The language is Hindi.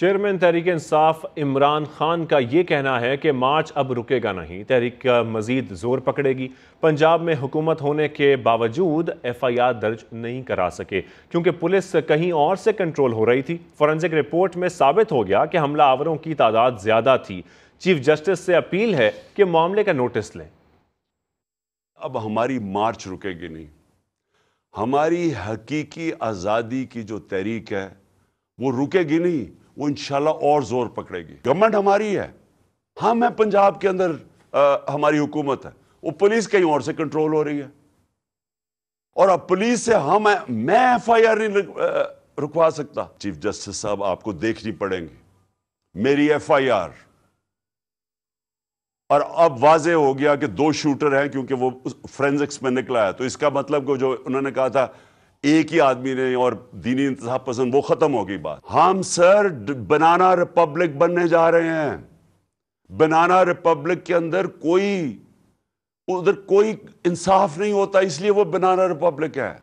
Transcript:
चेयरमैन तहरीक इंसाफ इमरान खान का ये कहना है कि मार्च अब रुकेगा नहीं तहरीक मजीद जोर पकड़ेगी पंजाब में हुकूमत होने के बावजूद एफ आई आर दर्ज नहीं करा सके क्योंकि पुलिस कहीं और से कंट्रोल हो रही थी फॉरेंसिक रिपोर्ट में साबित हो गया कि हमला आवरों की तादाद ज़्यादा थी चीफ जस्टिस से अपील है कि मामले का नोटिस लें अब हमारी मार्च रुकेगी नहीं हमारी हकीकी आज़ादी की जो तहरीक है वो रुकेगी नहीं वो इंशाल्लाह और जोर पकड़ेगी गवर्नमेंट हमारी है हम हाँ, है पंजाब के अंदर आ, हमारी हुकूमत है वो पुलिस कहीं और से कंट्रोल हो रही है और अब पुलिस से हम हाँ, है, मैं एफ आई आर नहीं रुकवा सकता चीफ जस्टिस साहब आपको देखनी पड़ेंगे मेरी एफ आई आर और अब वाजे हो गया कि दो शूटर हैं क्योंकि वो फ्रेंजिक्स में निकला है तो इसका मतलब को जो उन्होंने कहा था एक ही आदमी ने और दीनी इंतजाम पसंद वो ख़त्म होगी बात हम सर बनाना रिपब्लिक बनने जा रहे हैं बनाना रिपब्लिक के अंदर कोई उधर कोई इंसाफ नहीं होता इसलिए वो बनाना रिपब्लिक है